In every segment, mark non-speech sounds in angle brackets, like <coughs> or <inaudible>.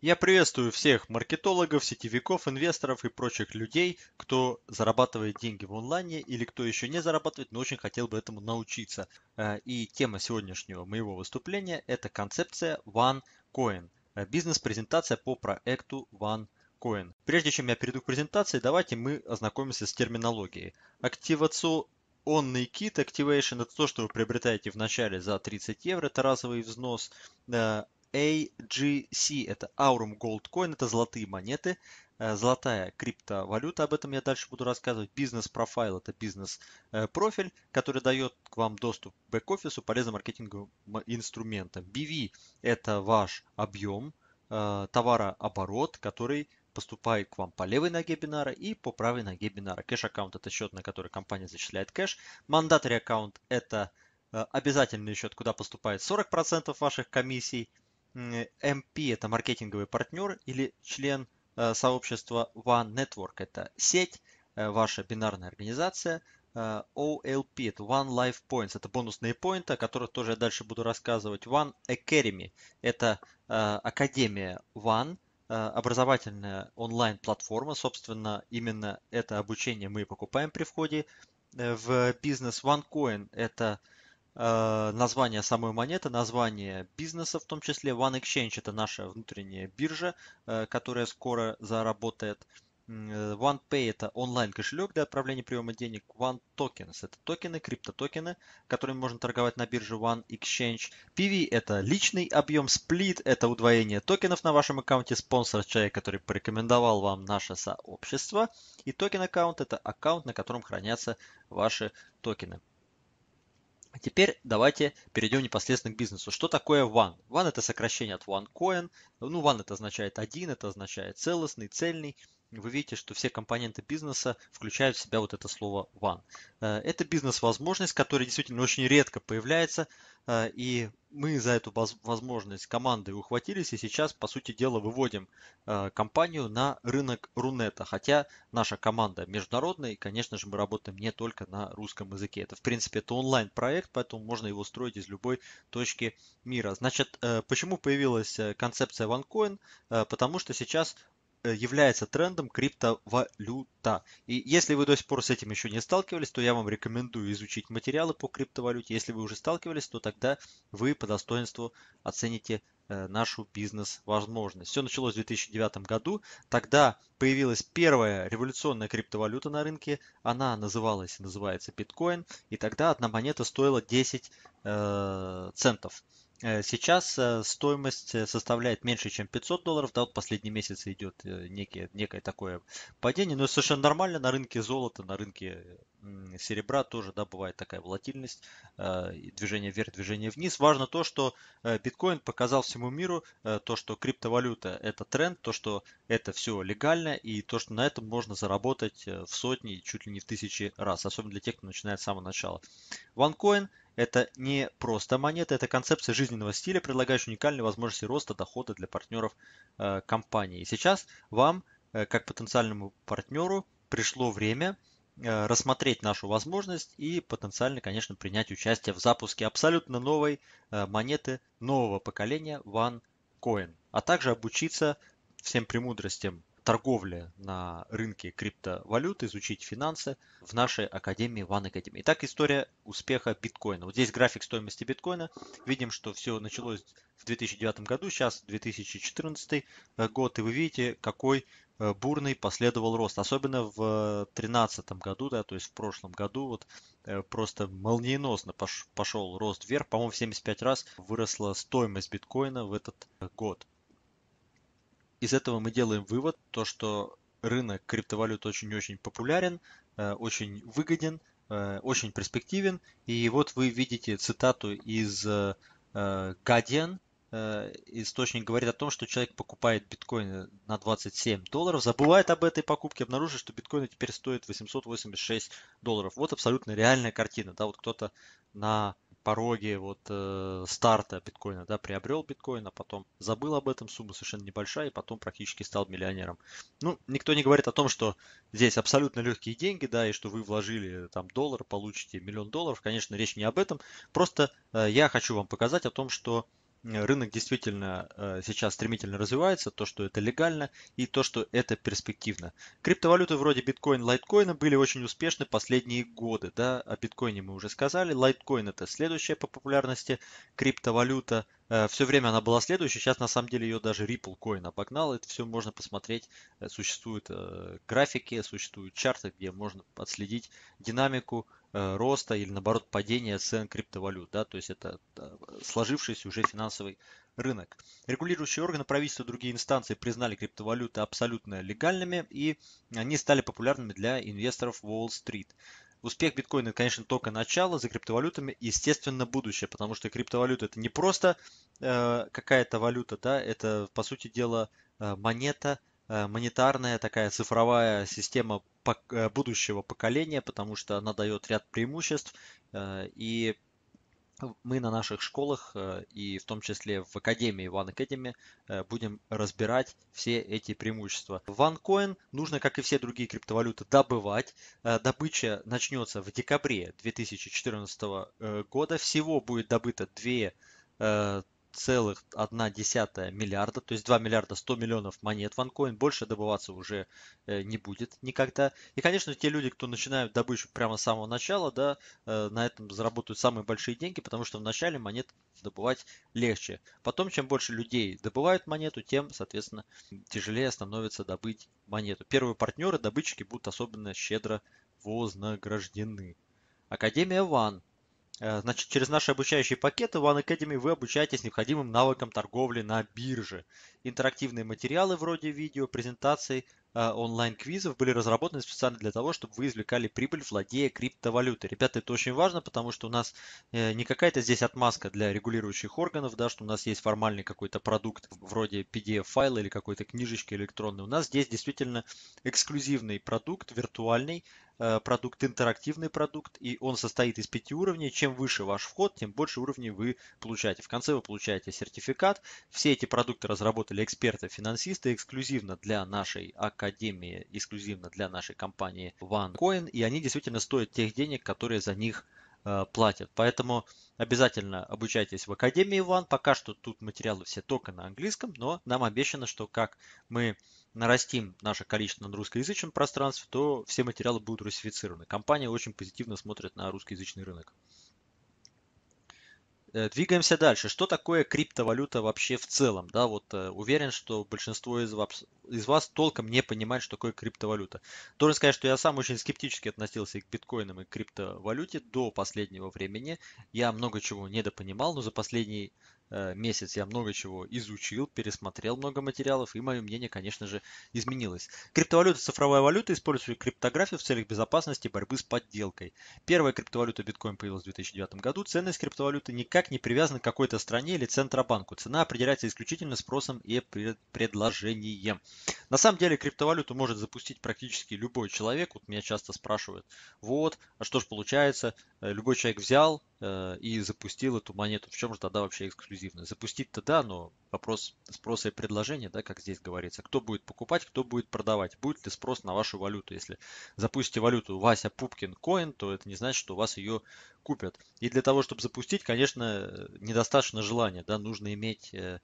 Я приветствую всех маркетологов, сетевиков, инвесторов и прочих людей, кто зарабатывает деньги в онлайне или кто еще не зарабатывает, но очень хотел бы этому научиться. Э, и тема сегодняшнего моего выступления – это концепция OneCoin. Э, бизнес-презентация по проекту OneCoin. Прежде чем я перейду к презентации, давайте мы ознакомимся с терминологией. Активацию онный кит Activation – это то, что вы приобретаете в начале за 30 евро, это разовый взнос. Э, AGC, это Aurum Gold Coin, это золотые монеты, э, золотая криптовалюта, об этом я дальше буду рассказывать. Бизнес-профайл – это бизнес-профиль, который дает к вам доступ к бэк-офису, полезным маркетинговым инструментам. BV – это ваш объем э, товарооборот, который поступает к вам по левой ноге бинара и по правой ноге бинара. Кэш-аккаунт – это счет, на который компания зачисляет кэш. Мандатарий аккаунт – это э, обязательный счет, куда поступает 40% ваших комиссий – MP э, эм – это маркетинговый партнер или член э, сообщества One Network – это сеть, э, ваша бинарная организация. OLP – это One Life Points – это бонусные поинты, о которых тоже я дальше буду рассказывать. One Academy – это Академия One, образовательная онлайн-платформа. Собственно, именно это обучение мы покупаем при входе в бизнес. OneCoin – это Э, название самой монеты, название бизнеса, в том числе One Exchange, это наша внутренняя биржа, э, которая скоро заработает. Э, OnePay – это онлайн-кошелек для отправления приема денег. One Tokens это токены, криптотокены, которыми можно торговать на бирже One Exchange. PV – это личный объем. Split – это удвоение токенов на вашем аккаунте. Спонсор – человек, который порекомендовал вам наше сообщество. И токен-аккаунт – это аккаунт, на котором хранятся ваши токены. А теперь давайте перейдем непосредственно к бизнесу. Что такое one? One это сокращение от OneCoin. Ну, one это означает один, это означает целостный, цельный вы видите, что все компоненты бизнеса включают в себя вот это слово one. Э, это бизнес-возможность, которая действительно очень редко появляется, э, и мы за эту возможность команды ухватились, и сейчас, по сути дела, выводим э, компанию на рынок Рунета. Хотя наша команда международная, и, конечно же, мы работаем не только на русском языке. Это, в принципе, это онлайн-проект, поэтому можно его строить из любой точки мира. Значит, почему появилась концепция OneCoin? Потому что сейчас Э, является трендом криптовалюта. И если вы до сих пор с этим еще не сталкивались, то я вам рекомендую изучить материалы по криптовалюте. Если вы уже сталкивались, то тогда вы по достоинству оцените э, нашу бизнес-возможность. Все началось в 2009 году. Тогда появилась первая революционная криптовалюта на рынке. Она называлась называется биткоин. И тогда одна монета стоила 10 э, центов. Э, сейчас э, стоимость э, составляет меньше, чем 500 долларов. Да, вот последний месяц идет некие, некое такое падение. Но совершенно нормально на рынке золота, на рынке серебра тоже да, бывает такая волатильность. Движение вверх, движение вниз. Важно то, что биткоин показал всему миру то, что криптовалюта это тренд, то, что это все легально и то, что на этом можно заработать в сотни, чуть ли не в тысячи раз. Особенно для тех, кто начинает с самого начала. OneCoin это не просто монета, это концепция жизненного стиля, предлагающая уникальные возможности роста дохода для партнеров э, компании. И сейчас вам, э, как потенциальному партнеру, пришло время э, рассмотреть нашу возможность и потенциально, конечно, принять участие в запуске абсолютно новой э, монеты нового поколения OneCoin, а также обучиться всем премудростям торговли на рынке криптовалют, изучить финансы в нашей академии One Academy. Итак, история успеха биткоина. Вот здесь график стоимости биткоина. Видим, что все началось в 2009 году, сейчас 2014 э, год, и вы видите, какой э, бурный последовал рост, особенно в 2013 э, году, да, то есть в прошлом году вот просто молниеносно пошел рост вверх, по-моему, в 75 раз выросла стоимость биткоина в этот год из этого мы делаем вывод, то что рынок криптовалют очень-очень популярен, э, очень выгоден, э, очень перспективен. И вот вы видите цитату из э, Guardian. Источник говорит о том, что человек покупает биткоин на 27 долларов, забывает об этой покупке, обнаружит, что биткоин теперь стоит 886 долларов. Вот абсолютно реальная картина. Да, вот кто-то на пороге вот э, старта биткоина, да, приобрел биткоина, потом забыл об этом, сумма совершенно небольшая, и потом практически стал миллионером. Ну, никто не говорит о том, что здесь абсолютно легкие деньги, да, и что вы вложили там доллар, получите миллион долларов. Конечно, речь не об этом. Просто э, я хочу вам показать о том, что Э, рынок действительно э, сейчас стремительно развивается, то, что это легально и то, что это перспективно. Криптовалюты вроде биткоин, лайткоина были очень успешны последние годы. Да? О биткоине мы уже сказали. Лайткоин это следующая по популярности криптовалюта. Э, все время она была следующей, сейчас на самом деле ее даже Ripple Coin обогнал. Это все можно посмотреть. Существуют графики, существуют чарты, где можно отследить динамику Э, роста или наоборот падения цен криптовалют. Да? То есть это э, сложившийся уже финансовый рынок. Регулирующие органы, правительства и другие инстанции признали криптовалюты абсолютно легальными и они стали популярными для инвесторов Уолл-стрит. Успех биткоина, конечно, только начало, за криптовалютами, естественно, будущее, потому что криптовалюта это не просто э, какая-то валюта, да, это, по сути дела, э, монета, Э, монетарная такая цифровая система э, будущего поколения, потому что она дает ряд преимуществ. Э, и мы на наших школах и в том числе в Академии One Academy будем разбирать все эти преимущества. OneCoin нужно, как и все другие криптовалюты, добывать. Добыча начнется в декабре 2014 года. Всего будет добыто 2 1,1 миллиарда, то есть 2 миллиарда 100 миллионов монет в OneCoin, больше добываться уже э, не будет никогда. И, конечно, те люди, кто начинают добычу прямо с самого начала, да, э, на этом заработают самые большие деньги, потому что в начале монет добывать легче. Потом, чем больше людей добывают монету, тем, соответственно, тяжелее становится добыть монету. Первые партнеры, добытчики будут особенно щедро вознаграждены. Академия Ван Э, значит, через наши обучающие пакеты в One Academy вы обучаетесь необходимым навыкам торговли на бирже. Интерактивные материалы вроде видео, презентаций, э, онлайн-квизов были разработаны специально для того, чтобы вы извлекали прибыль, владея криптовалютой. Ребята, это очень важно, потому что у нас э, не какая-то здесь отмазка для регулирующих органов, да, что у нас есть формальный какой-то продукт вроде PDF-файла или какой-то книжечки электронной. У нас здесь действительно эксклюзивный продукт, виртуальный, Э, продукт интерактивный продукт, и он состоит из пяти уровней. Чем выше ваш вход, тем больше уровней вы получаете. В конце вы получаете сертификат. Все эти продукты разработали эксперты-финансисты эксклюзивно для нашей академии, эксклюзивно для нашей компании OneCoin, и они действительно стоят тех денег, которые за них э, платят. Поэтому обязательно обучайтесь в Академии One. Пока что тут материалы все только на английском, но нам обещано, что как мы нарастим наше количество на русскоязычном пространстве, то все материалы будут русифицированы. Компания очень позитивно смотрит на русскоязычный рынок. Э, двигаемся дальше. Что такое криптовалюта вообще в целом? Да, вот э, уверен, что большинство из вас, из вас толком не понимает, что такое криптовалюта. Должен сказать, что я сам очень скептически относился и к биткоинам и к криптовалюте до последнего времени. Я много чего недопонимал, но за последний Э, месяц я много чего изучил, пересмотрел много материалов, и мое мнение, конечно же, изменилось. Криптовалюта – цифровая валюта, использующая криптографию в целях безопасности и борьбы с подделкой. Первая криптовалюта биткоин появилась в 2009 году. Ценность криптовалюты никак не привязана к какой-то стране или центробанку. Цена определяется исключительно спросом и предложением. На самом деле криптовалюту может запустить практически любой человек. Вот меня часто спрашивают, вот, а что же получается, э, любой человек взял, Э, и запустил эту монету. В чем же тогда вообще эксклюзивность? Запустить-то да, но вопрос спроса и предложения, да, как здесь говорится. Кто будет покупать, кто будет продавать? Будет ли спрос на вашу валюту? Если запустите валюту Вася Пупкин Коин, то это не значит, что у вас ее купят. И для того, чтобы запустить, конечно, недостаточно желания, да, нужно иметь э,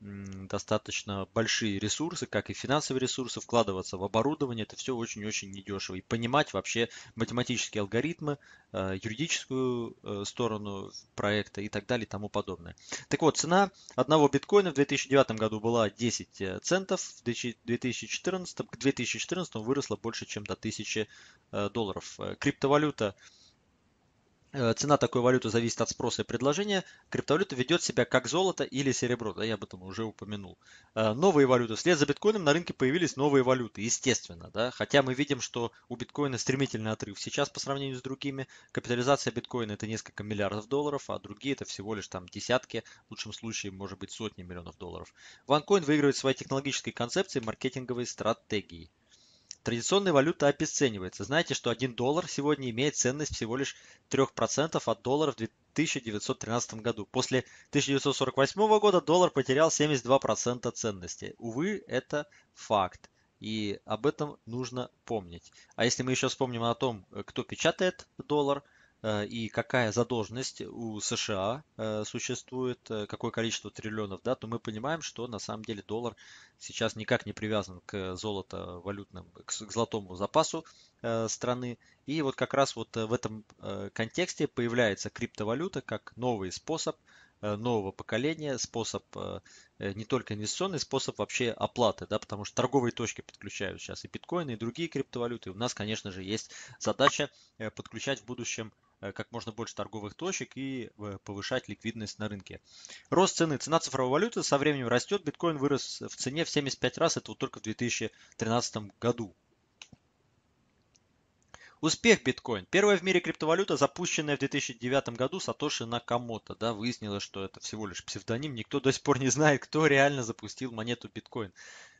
достаточно большие ресурсы, как и финансовые ресурсы, вкладываться в оборудование. Это все очень-очень недешево. И понимать вообще математические алгоритмы, э, юридическую э, сторону проекта и так далее и тому подобное. Так вот, цена одного биткоина в 2009 году была 10 э, центов, в 2014, к 2014 выросла больше, чем до 1000 долларов. Криптовалюта – Э, цена такой валюты зависит от спроса и предложения. Криптовалюта ведет себя как золото или серебро. Да, я об этом уже упомянул. Э, новые валюты. Вслед за биткоином на рынке появились новые валюты, естественно. Да? Хотя мы видим, что у биткоина стремительный отрыв сейчас по сравнению с другими. Капитализация биткоина это несколько миллиардов долларов, а другие это всего лишь там десятки, в лучшем случае может быть сотни миллионов долларов. OneCoin выигрывает своей технологической концепции маркетинговой стратегии. Традиционная валюта обесценивается. Знаете, что 1 доллар сегодня имеет ценность всего лишь 3% от доллара в 1913 году. После 1948 года доллар потерял 72% ценности. Увы, это факт. И об этом нужно помнить. А если мы еще вспомним о том, э, кто печатает доллар – Э, и какая задолженность у США э, существует, э, какое количество триллионов, да, то мы понимаем, что на самом деле доллар сейчас никак не привязан к золото валютным, к золотому запасу страны. И вот как раз вот в этом контексте появляется криптовалюта как новый способ нового поколения, способ не только инвестиционный, способ вообще оплаты, да, потому что торговые точки подключают сейчас и биткоины, и другие криптовалюты. У нас, конечно же, есть задача подключать в будущем Э, как можно больше торговых точек и э, повышать ликвидность на рынке. Рост цены. Цена цифровой валюты со временем растет. Биткоин вырос в цене в 75 раз. Это вот только в 2013 году. Успех биткоин. Первая в мире криптовалюта, запущенная в 2009 году Сатоши Накамото. Да, выяснилось, что это всего лишь псевдоним. Никто до сих пор не знает, кто реально запустил монету биткоин.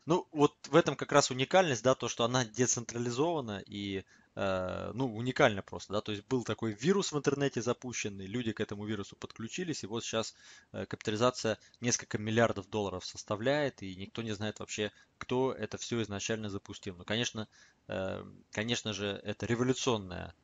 Ну, вот в этом как раз уникальность, да, то, что она децентрализована и Э, ну, уникально просто, да, то есть был такой вирус в интернете запущенный, люди к этому вирусу подключились, и вот сейчас э, капитализация несколько миллиардов долларов составляет, и никто не знает вообще, кто это все изначально запустил. Ну, конечно, э, конечно же, это революционная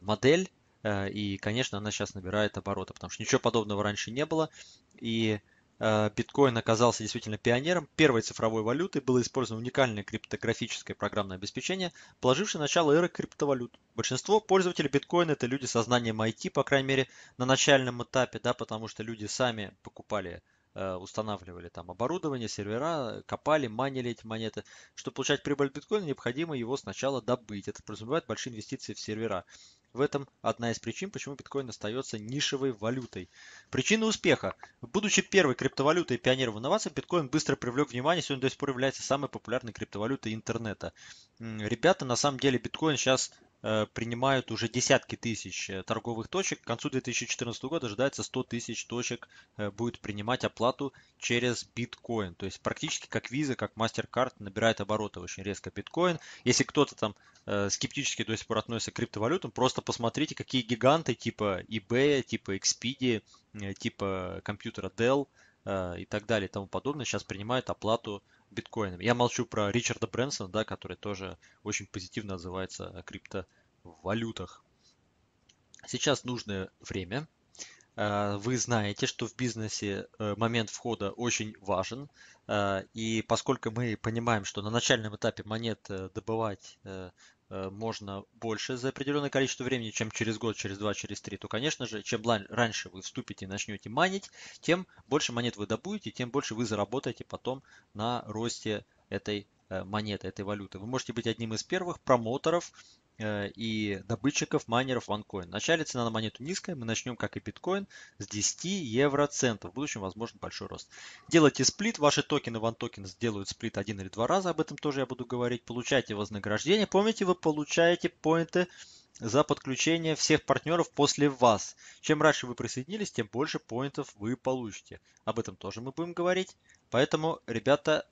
модель, и, конечно, она сейчас набирает обороты, потому что ничего подобного раньше не было, и Э, биткоин оказался действительно пионером первой цифровой валюты, было использовано уникальное криптографическое программное обеспечение, положившее начало эры криптовалют. Большинство пользователей биткоина это люди со знанием IT, по крайней мере, на начальном этапе, да, потому что люди сами покупали Э, устанавливали там оборудование, сервера, копали, манили эти монеты. Чтобы получать прибыль биткоина, необходимо его сначала добыть. Это подразумевает большие инвестиции в сервера. В этом одна из причин, почему биткоин остается нишевой валютой. Причины успеха. Будучи первой криптовалютой и пионером инноваций, биткоин быстро привлек внимание, сегодня до сих пор является самой популярной криптовалютой интернета. Ребята, на самом деле биткоин сейчас Э, принимают уже десятки тысяч э, торговых точек. К концу 2014 года ожидается 100 тысяч точек э, будет принимать оплату через биткоин. То есть практически как Visa, как MasterCard набирает обороты очень резко биткоин. Если кто-то там скептически до сих пор относится к криптовалютам, просто посмотрите, какие гиганты типа eBay, типа Expedia, типа компьютера Dell и так далее и тому подобное сейчас принимают оплату биткоинами. Я молчу про Ричарда Брэнсона, да, который тоже очень позитивно отзывается о криптовалютах. Сейчас нужное время. А, вы знаете, что в бизнесе э, момент входа очень важен. А, и поскольку мы понимаем, что на начальном этапе монет э, добывать э, Э, можно больше за определенное количество времени, чем через год, через два, через три, то, конечно же, чем раньше вы вступите и начнете манить, тем больше монет вы добудете, тем больше вы заработаете потом на росте этой э, монеты, этой валюты. Вы можете быть одним из первых промоторов. Э, и добытчиков майнеров OneCoin. В начале цена на монету низкая, мы начнем, как и биткоин, с 10 евроцентов. В будущем возможен большой рост. Делайте сплит, ваши токены OneToken сделают сплит один или два раза, об этом тоже я буду говорить. Получайте вознаграждение. Помните, вы получаете поинты за подключение всех партнеров после вас. Чем раньше вы присоединились, тем больше поинтов вы получите. Об этом тоже мы будем говорить. Поэтому, ребята,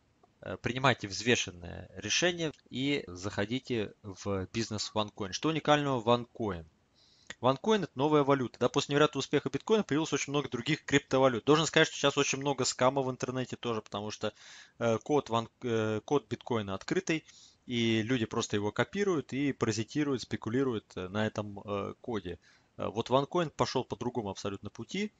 Э, принимайте взвешенное решение и заходите в бизнес OneCoin. Что уникального в OneCoin? OneCoin это новая валюта. Да, после невероятного успеха биткоина появилось очень много других криптовалют. Должен сказать, что сейчас очень много скама в интернете тоже, потому что э, код, э, код биткоина открытый, и люди просто его копируют и паразитируют, спекулируют на этом коде. Вот OneCoin пошел по другому абсолютно пути.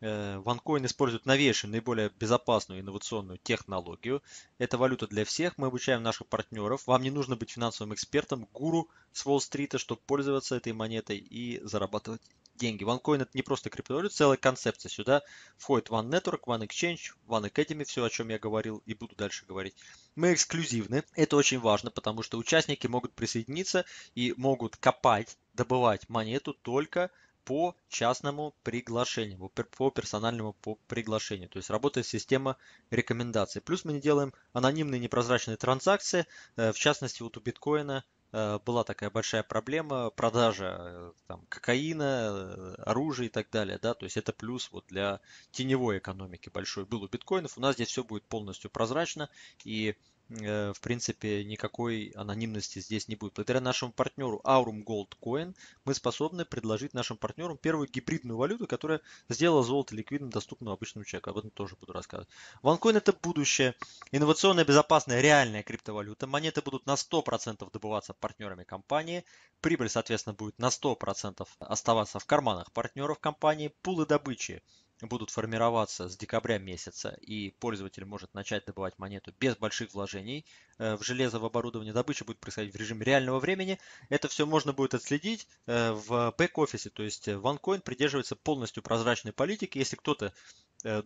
Э, OneCoin использует новейшую, наиболее безопасную инновационную технологию. Это валюта для всех. Мы обучаем наших партнеров. Вам не нужно быть финансовым экспертом, гуру с Уолл-стрита, чтобы пользоваться этой монетой и зарабатывать деньги. OneCoin это не просто криптовалюта, целая концепция. Сюда входит One Network, One Exchange, One Academy, все, о чем я говорил и буду дальше говорить. Мы эксклюзивны. Это очень важно, потому что участники могут присоединиться и могут копать, добывать монету только по частному приглашению, по персональному приглашению. То есть работает система рекомендаций. Плюс мы не делаем анонимные непрозрачные транзакции. Э, в частности, вот у биткоина э, была такая большая проблема продажа э, там, кокаина, оружия и так далее. Да? То есть это плюс вот для теневой экономики большой был у биткоинов. У нас здесь все будет полностью прозрачно и Э, в принципе, никакой анонимности здесь не будет. Благодаря нашему партнеру Aurum Gold Coin мы способны предложить нашим партнерам первую гибридную валюту, которая сделала золото ликвидным, доступным обычному человеку. Об этом тоже буду рассказывать. OneCoin это будущее. Инновационная, безопасная, реальная криптовалюта. Монеты будут на 100% добываться партнерами компании. Прибыль, соответственно, будет на 100% оставаться в карманах партнеров компании. Пулы добычи будут формироваться с декабря месяца, и пользователь может начать добывать монету без больших вложений э, в железо, в оборудование. Добыча будет происходить в режиме реального времени. Это все можно будет отследить э, в бэк-офисе. То есть э, OneCoin придерживается полностью прозрачной политики. Если кто-то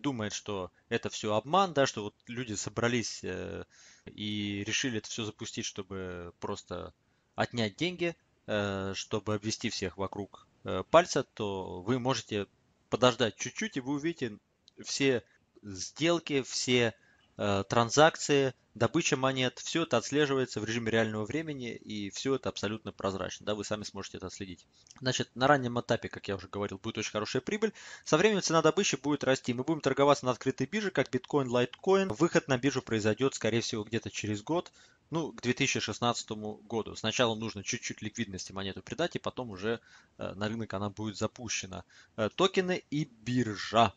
думает, что это все обман, да, что вот люди собрались и решили это все запустить, чтобы просто отнять деньги, чтобы обвести всех вокруг пальца, то вы можете подождать чуть-чуть, и вы увидите все сделки, все э, транзакции, добыча монет, все это отслеживается в режиме реального времени, и все это абсолютно прозрачно, да, вы сами сможете это отследить. Значит, на раннем этапе, как я уже говорил, будет очень хорошая прибыль, со временем цена добычи будет расти, мы будем торговаться на открытой бирже, как биткоин, лайткоин, выход на биржу произойдет, скорее всего, где-то через год, ну, к 2016 году. Сначала нужно чуть-чуть ликвидности монету придать, и потом уже э, на рынок она будет запущена. Э, токены и биржа.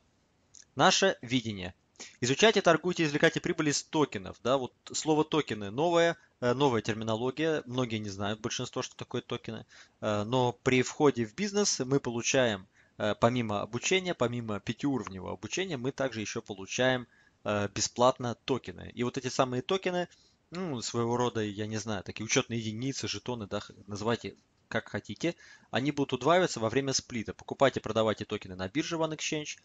Наше видение. Изучайте, торгуйте, извлекайте прибыли из токенов. Да, вот слово токены новое, э, новая терминология. Многие не знают большинство, что такое токены. Но при входе в бизнес мы получаем, помимо обучения, помимо пятиуровневого обучения, мы также еще получаем бесплатно токены. И вот эти самые токены – ну, своего рода, я не знаю, такие учетные единицы, жетоны, да, называйте как хотите, они будут удваиваться во время сплита. Покупайте, продавайте токены на бирже One Exchange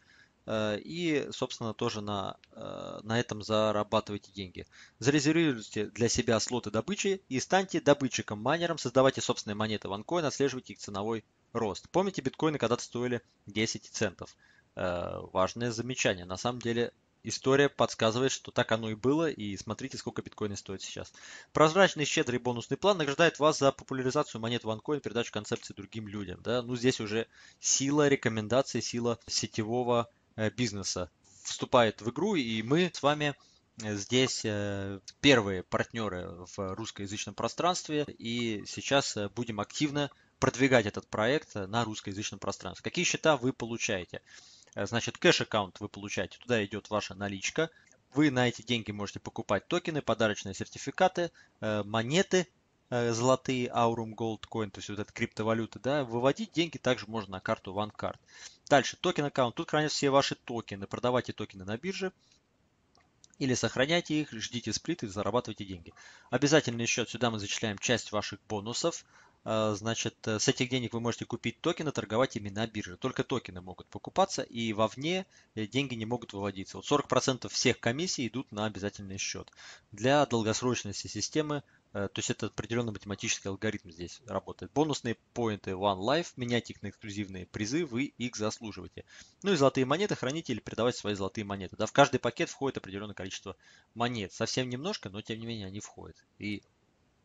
э, и, собственно, тоже на, э, на этом зарабатывайте деньги. Зарезервируйте для себя слоты добычи и станьте добытчиком-майнером, создавайте собственные монеты OneCoin, отслеживайте их ценовой рост. Помните, биткоины когда-то стоили 10 центов. Э, важное замечание. На самом деле история подсказывает, что так оно и было, и смотрите, сколько биткоины стоит сейчас. Прозрачный, щедрый бонусный план награждает вас за популяризацию монет OneCoin, передачу концепции другим людям. Да? Ну, здесь уже сила рекомендации, сила сетевого э, бизнеса вступает в игру, и мы с вами э, здесь э, первые партнеры в русскоязычном пространстве, и сейчас будем активно продвигать этот проект на русскоязычном пространстве. Какие счета вы получаете? Э, значит, кэш-аккаунт вы получаете, туда идет ваша наличка. Вы на эти деньги можете покупать токены, подарочные сертификаты, э, монеты э, золотые, Aurum Gold Coin, то есть вот эта криптовалюта, да, выводить деньги также можно на карту OneCard. Дальше, токен аккаунт. Тут хранят все ваши токены. Продавайте токены на бирже, или сохраняйте их, ждите сплит и зарабатывайте деньги. Обязательный счет, сюда мы зачисляем часть ваших бонусов. Э, значит, э, с этих денег вы можете купить токены, торговать ими на бирже. Только токены могут покупаться и вовне э, деньги не могут выводиться. Вот 40% всех комиссий идут на обязательный счет. Для долгосрочности системы Э, то есть это определенный математический алгоритм здесь работает. Бонусные поинты One Life, менять их на эксклюзивные призы, вы их заслуживаете. Ну и золотые монеты храните или передавать свои золотые монеты. Да, в каждый пакет входит определенное количество монет. Совсем немножко, но тем не менее они входят. И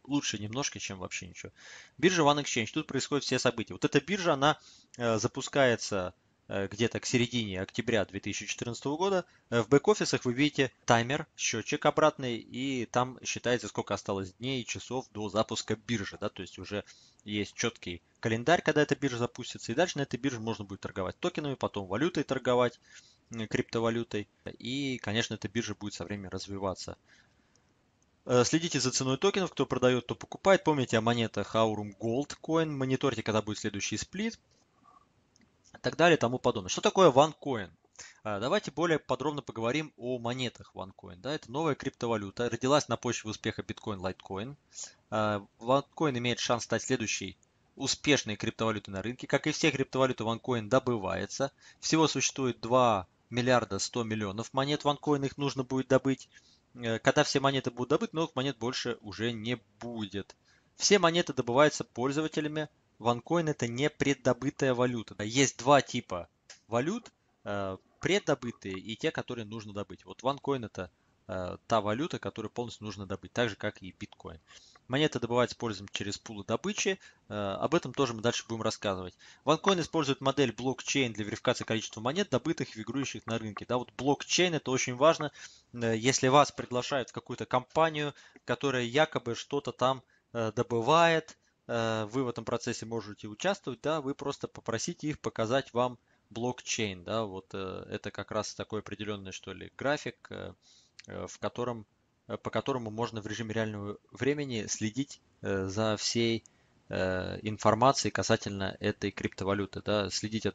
лучше немножко, чем вообще ничего. Биржа One Exchange. Тут происходят все события. Вот эта биржа, она э, запускается Э, где-то к середине октября 2014 года, э, в бэк-офисах вы видите таймер, счетчик обратный, и там считается, сколько осталось дней и часов до запуска биржи. Да? То есть уже есть четкий календарь, когда эта биржа запустится, и дальше на этой бирже можно будет торговать токенами, потом валютой торговать, криптовалютой. И, конечно, эта биржа будет со временем развиваться. Э, следите за ценой токенов, кто продает, то покупает. Помните о монетах Aurum Gold Coin. Мониторьте, когда будет следующий сплит и так далее и тому подобное. Что такое OneCoin? А, давайте более подробно поговорим о монетах OneCoin. Да, это новая криптовалюта, родилась на почве успеха Bitcoin, Litecoin. А, OneCoin имеет шанс стать следующей успешной криптовалютой на рынке. Как и все криптовалюты, OneCoin добывается. Всего существует 2 миллиарда 100 миллионов монет OneCoin, их нужно будет добыть. Э, когда все монеты будут добыты, новых монет больше уже не будет. Все монеты добываются пользователями ванкоин это не преддобытая валюта. Есть два типа валют, э, преддобытые и те, которые нужно добыть. Вот ванкоин это э, та валюта, которую полностью нужно добыть, так же как и биткоин. Монеты добывать используем через пулы добычи. Э, об этом тоже мы дальше будем рассказывать. OneCoin использует модель блокчейн для верификации количества монет, добытых и фигурирующих на рынке. Да, вот блокчейн это очень важно. Если вас приглашают в какую-то компанию, которая якобы что-то там добывает, Э, вы в этом процессе можете участвовать, да, вы просто попросите их показать вам блокчейн, да, вот э, это как раз такой определенный, что ли, график, э, в котором, по которому можно в режиме реального времени следить за всей информацией касательно этой криптовалюты, да, следить,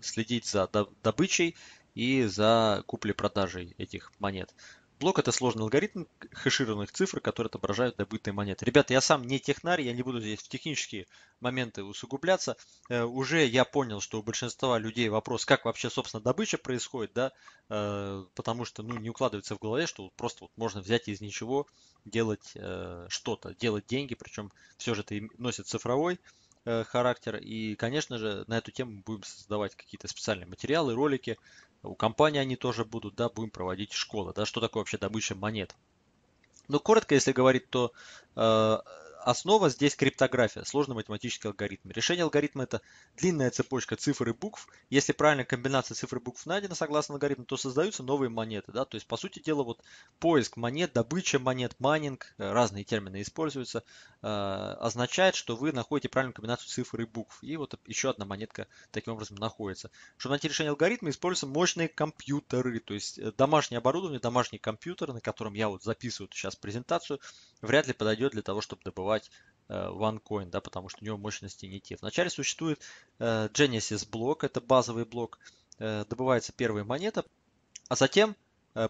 следить за добычей и за куплей-продажей этих монет. Блок – это сложный алгоритм хешированных цифр, которые отображают добытые монеты. Ребята, я сам не технарь, я не буду здесь в технические моменты усугубляться. Э, уже я понял, что у большинства людей вопрос, как вообще, собственно, добыча происходит, да, э, потому что, ну, не укладывается в голове, что просто вот можно взять из ничего делать э, что-то, делать деньги, причем все же это носит цифровой характер. И, конечно же, на эту тему будем создавать какие-то специальные материалы, ролики, у компании они тоже будут, да, будем проводить школы, да, что такое вообще добыча монет. Ну, коротко, если говорить, то э, основа здесь криптография, сложный математический алгоритм. Решение алгоритма это длинная цепочка цифр и букв. Если правильная комбинация цифр и букв найдена согласно алгоритму, то создаются новые монеты. Да? То есть, по сути дела, вот поиск монет, добыча монет, майнинг, э, разные термины используются, э, означает, что вы находите правильную комбинацию цифр и букв. И вот еще одна монетка таким образом находится. Чтобы найти решение алгоритма, используются мощные компьютеры, то есть э, домашнее оборудование, домашний компьютер, на котором я вот записываю сейчас презентацию, вряд ли подойдет для того, чтобы добывать торговать э, OneCoin, да, потому что у него мощности не те. Вначале существует э, Genesis блок, это базовый блок, э, добывается первая монета, а затем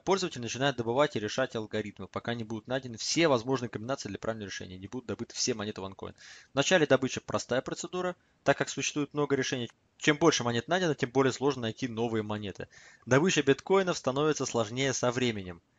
пользователь начинает добывать и решать алгоритмы, пока не будут найдены все возможные комбинации для правильного решения, не будут добыты все монеты OneCoin. Вначале добыча простая процедура, так как существует много решений. Чем больше монет найдено, тем более сложно найти новые монеты. Добыча биткоинов становится сложнее со временем –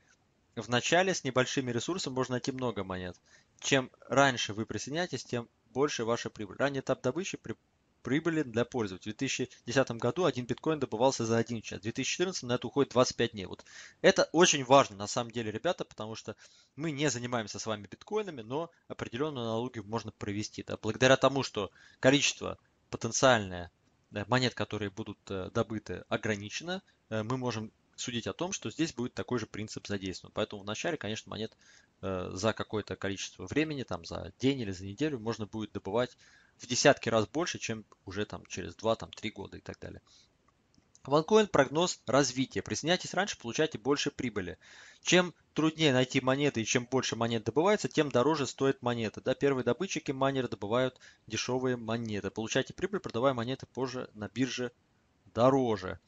в начале с небольшими ресурсами можно найти много монет. Чем раньше вы присоединяетесь, тем больше ваша прибыль. Ранний этап добычи при прибыли для пользователей. В 2010 году один биткоин добывался за один час. В 2014 на это уходит 25 дней. Вот это очень важно на самом деле, ребята, потому что мы не занимаемся с вами биткоинами, но определенную аналогию можно провести. Да? Благодаря тому, что количество потенциальное монет, которые будут э, добыты, ограничено, э, мы можем судить о том, что здесь будет такой же принцип задействован. Поэтому вначале, конечно, монет э, за какое-то количество времени, там за день или за неделю, можно будет добывать в десятки раз больше, чем уже там через 2-3 там, года и так далее. OneCoin прогноз развития. Присоединяйтесь раньше, получайте больше прибыли. Чем труднее найти монеты и чем больше монет добывается, тем дороже стоит монета. Да, первые добытчики майнеры добывают дешевые монеты. Получайте прибыль, продавая монеты позже на бирже дороже.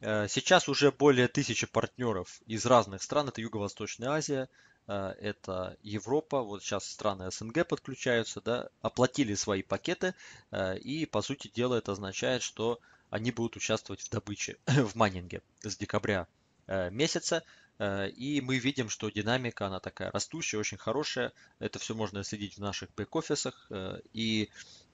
Э, сейчас уже более тысячи партнеров из разных стран. Это Юго-Восточная Азия, э, это Европа, вот сейчас страны СНГ подключаются, да, оплатили свои пакеты, э, и, по сути дела, это означает, что они будут участвовать в добыче, <coughs> в майнинге с декабря месяца. И мы видим, что динамика, она такая растущая, очень хорошая. Это все можно следить в наших бэк-офисах. И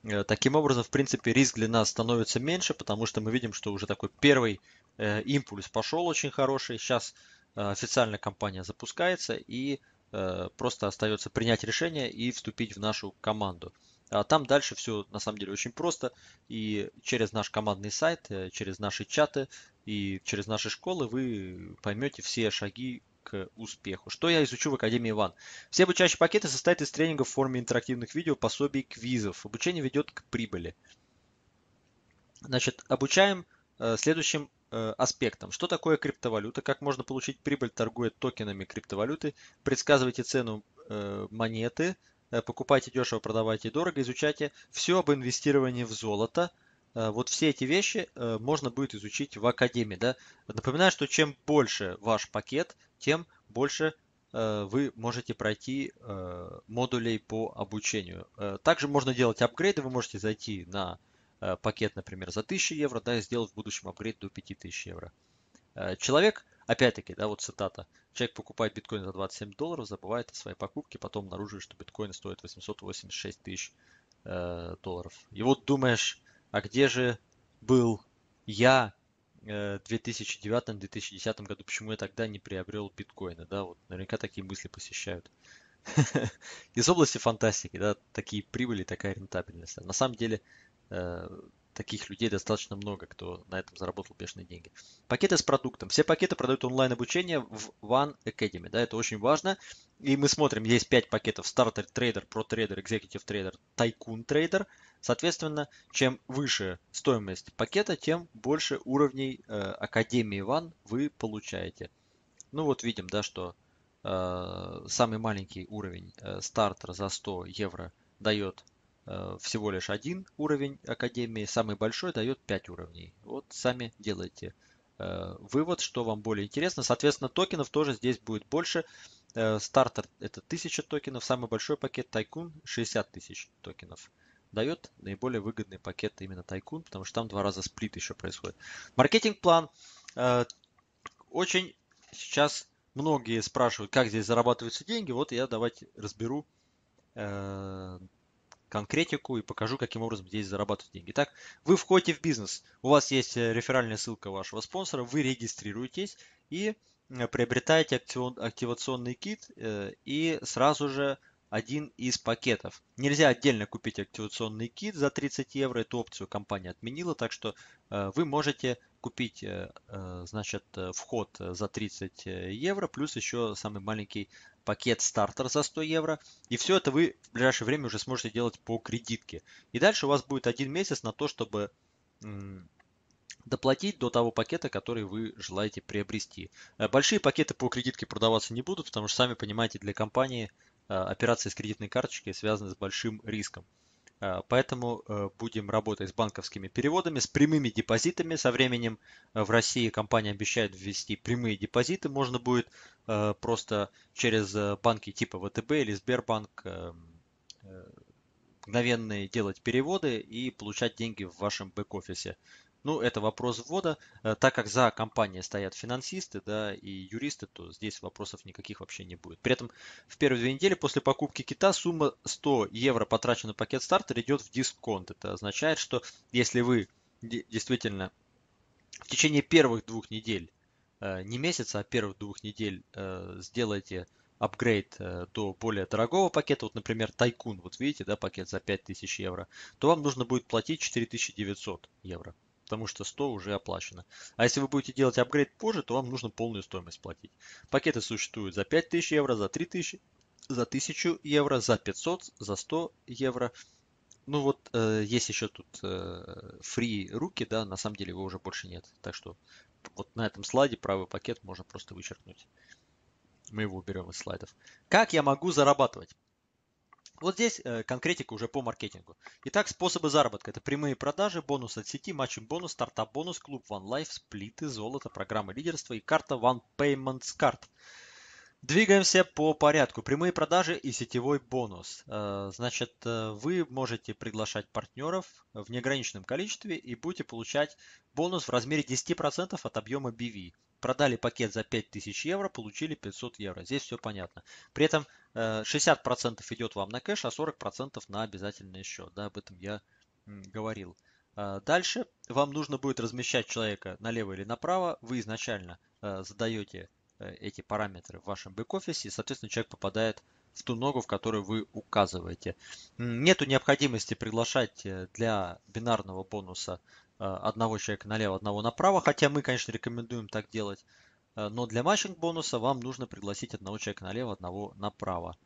Э, таким образом, в принципе, риск для нас становится меньше, потому что мы видим, что уже такой первый э, импульс пошел очень хороший. Сейчас э, официально компания запускается и э, просто остается принять решение и вступить в нашу команду. А там дальше все на самом деле очень просто. И через наш командный сайт, э, через наши чаты и через наши школы вы поймете все шаги к успеху. Что я изучу в Академии Иван? Все обучающие пакеты состоят из тренингов в форме интерактивных видео, пособий, квизов. Обучение ведет к прибыли. Значит, обучаем э, следующим э, аспектом. Что такое криптовалюта? Как можно получить прибыль, торгуя токенами криптовалюты? Предсказывайте цену э, монеты, э, покупайте дешево, продавайте дорого, изучайте все об инвестировании в золото – Э, вот все эти вещи э, можно будет изучить в Академии. Да? Напоминаю, что чем больше ваш пакет, тем больше э, вы можете пройти модулей по обучению. Также можно делать апгрейды. Вы можете зайти на пакет, например, за 1000 евро, да, и сделать в будущем апгрейд до 5000 евро. Человек, опять-таки, да, вот цитата, человек покупает биткоин за 27 долларов, забывает о своей покупке, потом обнаруживает, что биткоин стоит 886 тысяч долларов. И вот думаешь, а где же был я э, в 2009-2010 году, почему я тогда не приобрел биткоина, да, вот наверняка такие мысли посещают. <laughs> Из области фантастики, да, такие прибыли, такая рентабельность. А на самом деле, э, таких людей достаточно много, кто на этом заработал бешеные деньги. Пакеты с продуктом. Все пакеты продают онлайн обучение в One Academy. Да, это очень важно. И мы смотрим, есть 5 пакетов. Starter Trader, Pro Trader, Executive Trader, Tycoon Trader. Соответственно, чем выше стоимость пакета, тем больше уровней э, Академии One вы получаете. Ну вот видим, да, что э, самый маленький уровень э, стартер за 100 евро дает Э, всего лишь один уровень академии, самый большой дает 5 уровней. Вот сами делайте э, вывод, что вам более интересно. Соответственно, токенов тоже здесь будет больше. Э, стартер это 1000 токенов, самый большой пакет Тайкун 60 тысяч токенов. Дает наиболее выгодный пакет именно Тайкун, потому что там два раза сплит еще происходит. Маркетинг-план. Очень сейчас многие спрашивают, как здесь зарабатываются деньги. Вот я давайте разберу конкретику и покажу, каким образом здесь зарабатывать деньги. Так, вы входите в бизнес, у вас есть э, реферальная ссылка вашего спонсора, вы регистрируетесь и э, приобретаете активационный кит э, и сразу же один из пакетов. Нельзя отдельно купить активационный кит за 30 евро. Эту опцию компания отменила, так что э, вы можете купить э, э, значит, вход за 30 евро, плюс еще самый маленький пакет стартер за 100 евро. И все это вы в ближайшее время уже сможете делать по кредитке. И дальше у вас будет один месяц на то, чтобы доплатить до того пакета, который вы желаете приобрести. Большие пакеты по кредитке продаваться не будут, потому что, сами понимаете, для компании – Э, операции с кредитной карточкой связаны с большим риском. Э, поэтому э, будем работать с банковскими переводами, с прямыми депозитами. Со временем в России компания обещает ввести прямые депозиты. Можно будет просто через банки типа ВТБ или Сбербанк мгновенные делать переводы и получать деньги в вашем бэк-офисе. Ну, это вопрос ввода. Э, так как за компанией стоят финансисты да, и юристы, то здесь вопросов никаких вообще не будет. При этом в первые две недели после покупки кита сумма 100 евро потрачена на пакет стартер идет в дисконт. Это означает, что если вы действительно в течение первых двух недель, э, не месяца, а первых двух недель э, сделаете апгрейд до более дорогого пакета, вот, например, Тайкун, вот видите, да, пакет за 5000 евро, то вам нужно будет платить 4900 евро потому что 100 уже оплачено. А если вы будете делать апгрейд позже, то вам нужно полную стоимость платить. Пакеты существуют за 5000 евро, за 3000, за 1000 евро, за 500, за 100 евро. Ну вот, э, есть еще тут э, free руки, да, на самом деле его уже больше нет. Так что вот на этом слайде правый пакет можно просто вычеркнуть. Мы его уберем из слайдов. Как я могу зарабатывать? Вот здесь э, конкретика уже по маркетингу. Итак, способы заработка. Это прямые продажи, бонус от сети, матчинг бонус, стартап бонус, клуб One Life, сплиты, золото, программы лидерства и карта One Payments Card. Двигаемся по порядку. Прямые продажи и сетевой бонус. Э, значит, э, вы можете приглашать партнеров в неограниченном количестве и будете получать бонус в размере 10% от объема BV. Продали пакет за 5000 евро, получили 500 евро. Здесь все понятно. При этом 60% э, идет вам на кэш, а 40% на обязательный счет. Да, об этом я говорил. Дальше вам нужно будет размещать человека налево или направо. Вы изначально задаете Э, эти параметры в вашем бэк-офисе, соответственно, человек попадает в ту ногу, в которую вы указываете. Нету необходимости приглашать э, для бинарного бонуса э, одного человека налево, одного направо, хотя мы, конечно, рекомендуем так делать, но для матчинг бонуса вам нужно пригласить одного человека налево, одного направо.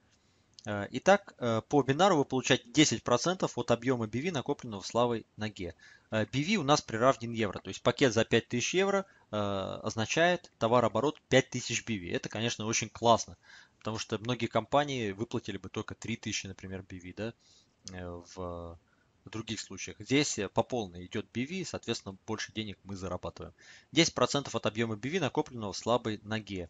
Итак, по бинару вы получаете 10% от объема BV, накопленного в славой ноге. BV у нас приравнен евро, то есть пакет за 5000 евро – Э, означает товарооборот 5000 BV. Это, конечно, очень классно, потому что многие компании выплатили бы только 3000, например, BV, да, э, в, других случаях. Здесь э, по полной идет BV, соответственно, больше денег мы зарабатываем. 10% от объема BV накопленного в слабой ноге.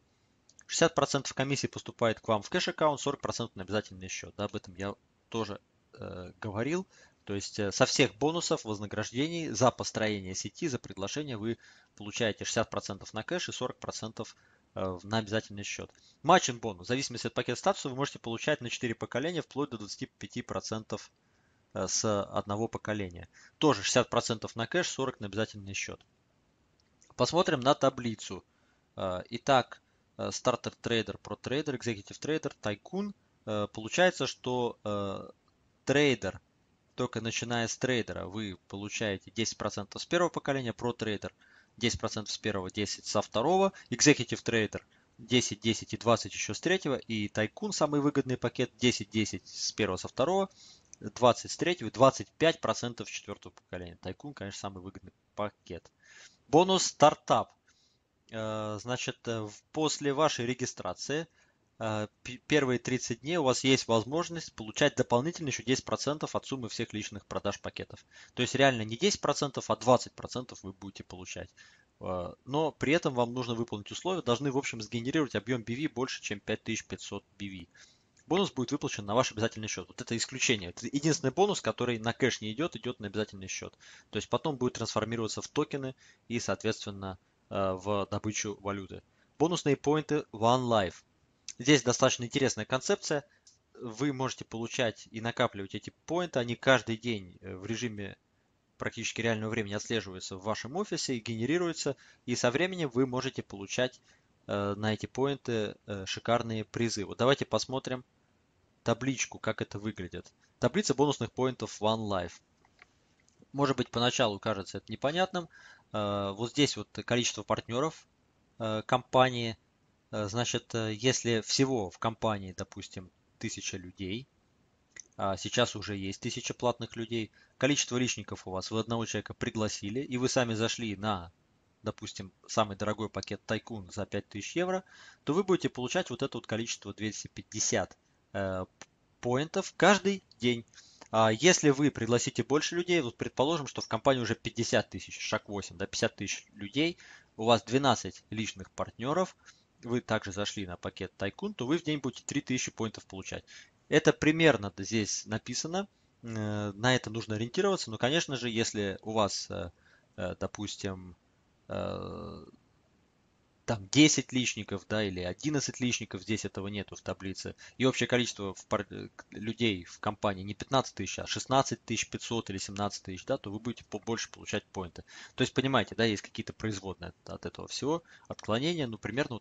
60% комиссии поступает к вам в кэш-аккаунт, 40% на обязательный счет. Да, об этом я тоже э, говорил. То есть э, со всех бонусов, вознаграждений за построение сети, за приглашение вы получаете 60% на кэш и 40% э, на обязательный счет. Матчинг бонус. В зависимости от пакета статуса вы можете получать на 4 поколения вплоть до 25% э, с одного поколения. Тоже 60% на кэш, 40% на обязательный счет. Посмотрим на таблицу. Итак, стартер трейдер, про трейдер, экзекутив трейдер, тайкун. Получается, что трейдер только начиная с трейдера, вы получаете 10% с первого поколения, про трейдер 10% с первого, 10 со второго, executive трейдер 10, 10 и 20 еще с третьего, и тайкун самый выгодный пакет 10, 10 с первого, со второго, 20 с третьего 25% с четвертого поколения. Тайкун, конечно, самый выгодный пакет. Бонус стартап. Э, значит, э, после вашей регистрации – Э, первые 30 дней у вас есть возможность получать дополнительно еще 10% от суммы всех личных продаж пакетов. То есть реально не 10%, а 20% вы будете получать. Э, но при этом вам нужно выполнить условия, должны в общем сгенерировать объем BV больше, чем 5500 BV. Бонус будет выплачен на ваш обязательный счет. Вот это исключение. Это единственный бонус, который на кэш не идет, идет на обязательный счет. То есть потом будет трансформироваться в токены и, соответственно, э, в добычу валюты. Бонусные поинты One Life. Здесь достаточно интересная концепция. Вы можете получать и накапливать эти поинты. Они каждый день э, в режиме практически реального времени отслеживаются в вашем офисе и генерируются. И со временем вы можете получать э, на эти поинты э, шикарные призы. Вот давайте посмотрим табличку, как это выглядит. Таблица бонусных поинтов One Life. Может быть, поначалу кажется это непонятным. Вот здесь вот количество партнеров компании – Э, значит, э, если всего в компании, допустим, тысяча людей, а сейчас уже есть тысяча платных людей, количество личников у вас, вы одного человека пригласили, и вы сами зашли на, допустим, самый дорогой пакет Тайкун за 5000 евро, то вы будете получать вот это вот количество 250 э, поинтов каждый день. А если вы пригласите больше людей, вот предположим, что в компании уже 50 тысяч, шаг 8, да, 50 тысяч людей, у вас 12 личных партнеров – вы также зашли на пакет Тайкун, то вы в день будете 3000 поинтов получать. Это примерно здесь написано. Э, на это нужно ориентироваться. Но, конечно же, если у вас, э, э, допустим, там 10 личников, да, или 11 личников, здесь этого нету в таблице. И общее количество в пар... людей в компании не 15 тысяч, а 16 тысяч 500 или 17 тысяч, да, то вы будете больше получать поинты. То есть, понимаете, да, есть какие-то производные от этого всего отклонения, ну, примерно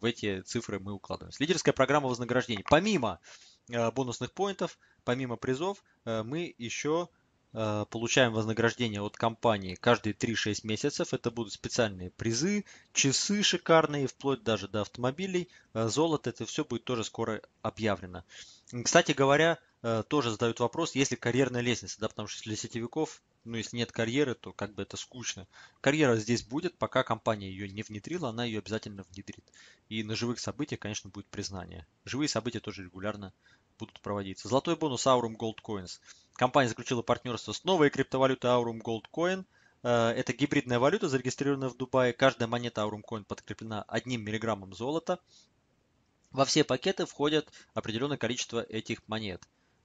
в эти цифры мы укладываемся. Лидерская программа вознаграждений. Помимо э, бонусных поинтов, помимо призов, э, мы еще э, получаем вознаграждение от компании каждые 3-6 месяцев. Это будут специальные призы, часы шикарные, вплоть даже до автомобилей, золото. Это все будет тоже скоро объявлено. Кстати говоря, тоже задают вопрос, есть ли карьерная лестница, да, потому что для сетевиков ну, если нет карьеры, то как бы это скучно. Карьера здесь будет, пока компания ее не внедрила, она ее обязательно внедрит. И на живых событиях, конечно, будет признание. Живые события тоже регулярно будут проводиться. Золотой бонус Aurum Gold Coins. Компания заключила партнерство с новой криптовалютой Aurum Gold Coin. Э, это гибридная валюта, зарегистрированная в Дубае. Каждая монета Aurum Coin подкреплена одним миллиграммом золота. Во все пакеты входят определенное количество этих монет.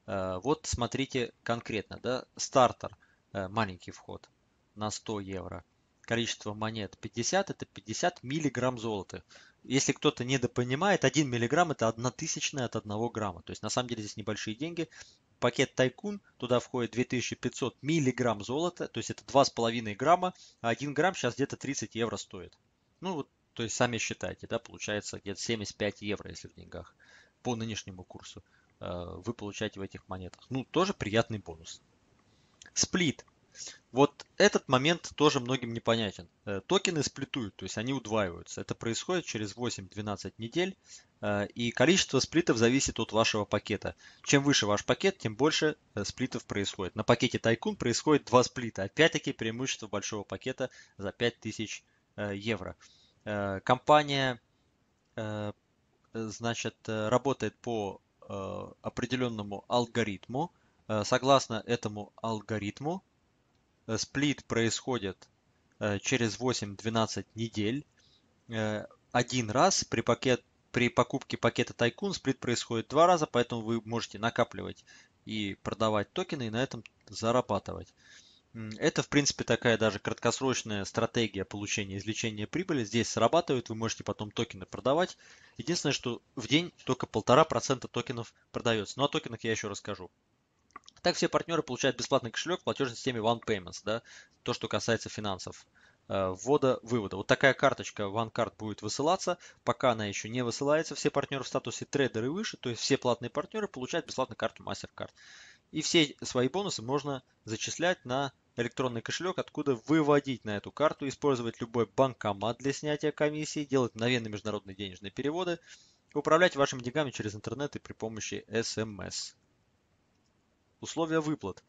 Э, вот смотрите конкретно. Да? Стартер – Э, маленький вход на 100 евро. Количество монет 50 это 50 миллиграмм золота. Если кто-то недопонимает, 1 миллиграмм это 1 тысячная от 1 грамма. То есть на самом деле здесь небольшие деньги. Пакет Тайкун, туда входит 2500 миллиграмм золота, то есть это 2,5 грамма, а 1 грамм сейчас где-то 30 евро стоит. Ну вот, то есть сами считайте, да, получается где-то 75 евро, если в деньгах, по нынешнему курсу э, вы получаете в этих монетах. Ну, тоже приятный бонус. Сплит. Вот этот момент тоже многим непонятен. Э, токены сплитуют, то есть они удваиваются. Это происходит через 8-12 недель, э, и количество сплитов зависит от вашего пакета. Чем выше ваш пакет, тем больше э, сплитов происходит. На пакете Тайкун происходит два сплита. Опять-таки преимущество большого пакета за 5000 евро. Компания значит, работает по определенному алгоритму, Э, согласно этому алгоритму, э, сплит происходит э, через 8-12 недель. Один раз при, пакет, при покупке пакета Тайкун сплит происходит два раза, поэтому вы можете накапливать и продавать токены и на этом зарабатывать. Это, в принципе, такая даже краткосрочная стратегия получения извлечения прибыли. Здесь срабатывает, вы можете потом токены продавать. Единственное, что в день только полтора процента токенов продается. Но ну, о токенах я еще расскажу. Так все партнеры получают бесплатный кошелек в платежной системе One Payments, да, то, что касается финансов э, ввода-вывода. Вот такая карточка OneCard будет высылаться. Пока она еще не высылается, все партнеры в статусе трейдер и выше, то есть все платные партнеры получают бесплатную карту MasterCard. И все свои бонусы можно зачислять на электронный кошелек, откуда выводить на эту карту, использовать любой банкомат для снятия комиссии, делать мгновенные международные денежные переводы, управлять вашими деньгами через интернет и при помощи SMS условия выплат.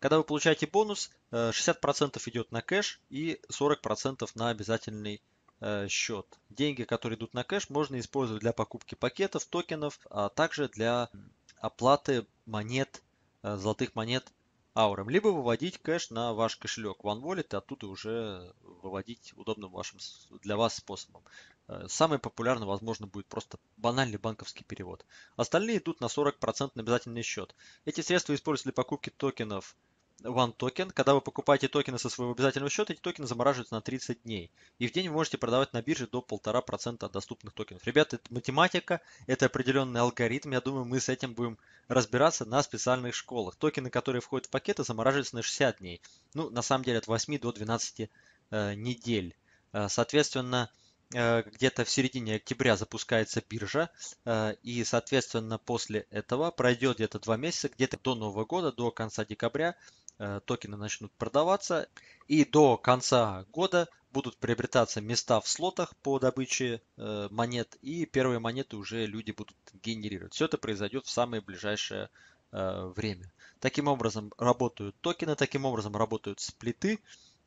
Когда вы получаете бонус, 60% э, идет на кэш и 40% на обязательный э, счет. Деньги, которые идут на кэш, можно использовать для покупки пакетов, токенов, а также для оплаты монет, э, золотых монет аурам. Либо выводить кэш на ваш кошелек OneWallet и оттуда уже выводить удобным вашим для вас способом. Э, самый популярный, возможно, будет просто банальный банковский перевод. Остальные идут на 40% на обязательный счет. Эти средства используются для покупки токенов One Token. Когда вы покупаете токены со своего обязательного счета, эти токены замораживаются на 30 дней. И в день вы можете продавать на бирже до 1,5% от доступных токенов. Ребята, это математика, это определенный алгоритм. Я думаю, мы с этим будем разбираться на специальных школах. Токены, которые входят в пакеты, замораживаются на 60 дней. Ну, на самом деле, от 8 до 12 э, недель. Э, соответственно, Э, где-то в середине октября запускается биржа, э, и, соответственно, после этого пройдет где-то два месяца, где-то до Нового года, до конца декабря э, токены начнут продаваться, и до конца года будут приобретаться места в слотах по добыче монет, и первые монеты уже люди будут генерировать. Все это произойдет в самое ближайшее время. Таким образом работают токены, таким образом работают сплиты,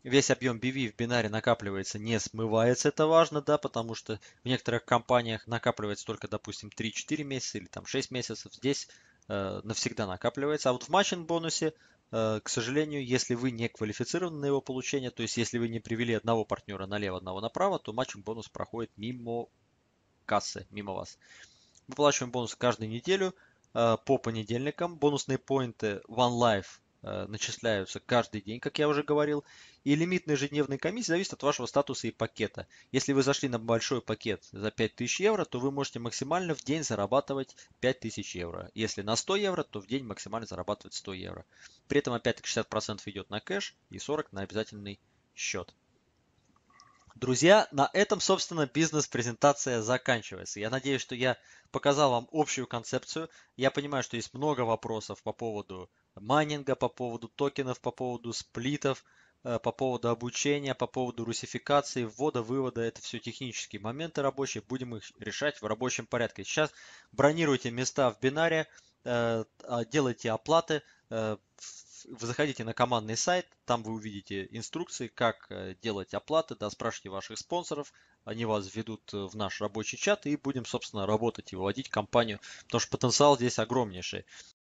весь объем BV в бинаре накапливается, не смывается, это важно, да, потому что в некоторых компаниях накапливается только, допустим, 3-4 месяца или там 6 месяцев, здесь э, навсегда накапливается. А вот в матчинг бонусе, э, к сожалению, если вы не квалифицированы на его получение, то есть если вы не привели одного партнера налево, одного направо, то матчинг бонус проходит мимо кассы, мимо вас. Выплачиваем бонус каждую неделю э, по понедельникам. Бонусные поинты One Life Э, начисляются каждый день, как я уже говорил, и лимит на ежедневные комиссии зависит от вашего статуса и пакета. Если вы зашли на большой пакет за 5000 евро, то вы можете максимально в день зарабатывать 5000 евро. Если на 100 евро, то в день максимально зарабатывать 100 евро. При этом опять-таки 60% идет на кэш и 40% на обязательный счет. Друзья, на этом, собственно, бизнес-презентация заканчивается. Я надеюсь, что я показал вам общую концепцию. Я понимаю, что есть много вопросов по поводу майнинга, по поводу токенов, по поводу сплитов, э, по поводу обучения, по поводу русификации, ввода, вывода. Это все технические моменты рабочие. Будем их решать в рабочем порядке. Сейчас бронируйте места в бинаре, э, а делайте оплаты, э, вы заходите на командный сайт, там вы увидите инструкции, как э, делать оплаты, да, спрашивайте ваших спонсоров, они вас ведут э, в наш рабочий чат и будем, собственно, работать и выводить компанию, потому что потенциал здесь огромнейший.